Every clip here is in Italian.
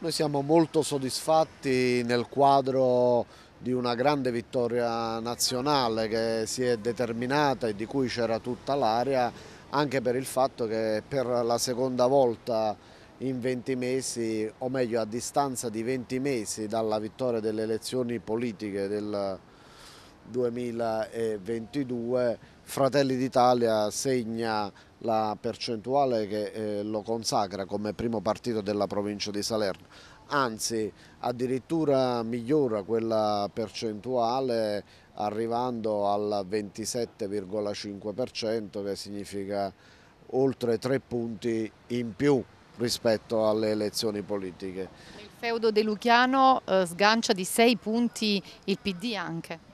Noi siamo molto soddisfatti nel quadro di una grande vittoria nazionale che si è determinata e di cui c'era tutta l'area anche per il fatto che per la seconda volta in 20 mesi, o meglio a distanza di 20 mesi dalla vittoria delle elezioni politiche del 2022 Fratelli d'Italia segna la percentuale che eh, lo consacra come primo partito della provincia di Salerno, anzi addirittura migliora quella percentuale arrivando al 27,5% che significa oltre tre punti in più rispetto alle elezioni politiche. Il feudo De Luchiano eh, sgancia di sei punti il PD anche.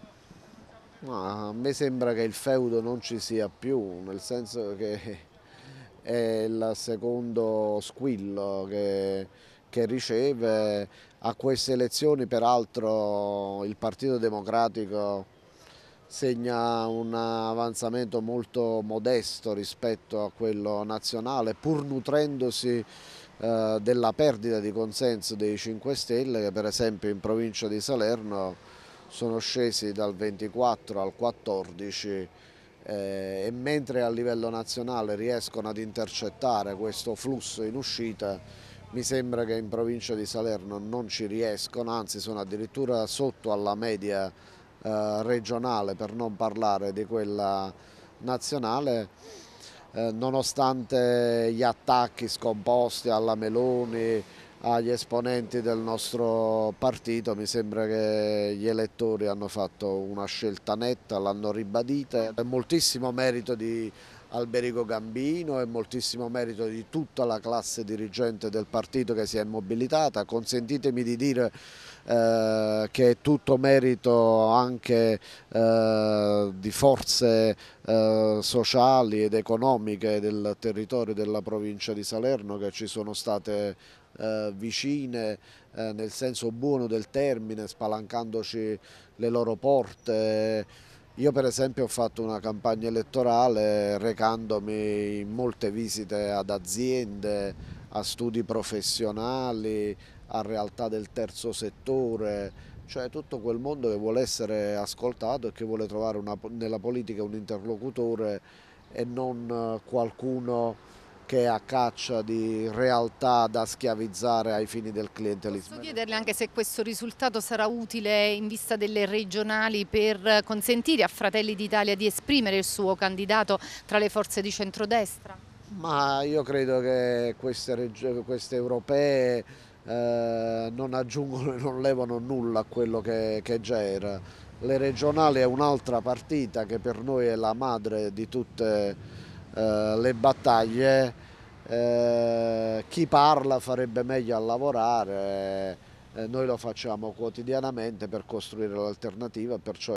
Ma a me sembra che il feudo non ci sia più, nel senso che è il secondo squillo che, che riceve. A queste elezioni peraltro il Partito Democratico segna un avanzamento molto modesto rispetto a quello nazionale, pur nutrendosi eh, della perdita di consenso dei 5 Stelle che per esempio in provincia di Salerno sono scesi dal 24 al 14 eh, e mentre a livello nazionale riescono ad intercettare questo flusso in uscita mi sembra che in provincia di Salerno non ci riescono, anzi sono addirittura sotto alla media eh, regionale per non parlare di quella nazionale eh, nonostante gli attacchi scomposti alla Meloni, agli esponenti del nostro partito, mi sembra che gli elettori hanno fatto una scelta netta, l'hanno ribadita, è moltissimo merito di Alberico Gambino e moltissimo merito di tutta la classe dirigente del partito che si è mobilitata. Consentitemi di dire eh, che è tutto merito anche eh, di forze eh, sociali ed economiche del territorio della provincia di Salerno che ci sono state eh, vicine eh, nel senso buono del termine, spalancandoci le loro porte io per esempio ho fatto una campagna elettorale recandomi in molte visite ad aziende, a studi professionali, a realtà del terzo settore, cioè tutto quel mondo che vuole essere ascoltato e che vuole trovare una, nella politica un interlocutore e non eh, qualcuno che è a caccia di realtà da schiavizzare ai fini del clientelismo. Posso chiederle anche se questo risultato sarà utile in vista delle regionali per consentire a Fratelli d'Italia di esprimere il suo candidato tra le forze di centrodestra? Ma io credo che queste, queste europee eh, non aggiungono e non levano nulla a quello che, che già era. Le regionali è un'altra partita che per noi è la madre di tutte eh, le battaglie, eh, chi parla farebbe meglio a lavorare, eh, noi lo facciamo quotidianamente per costruire l'alternativa, perciò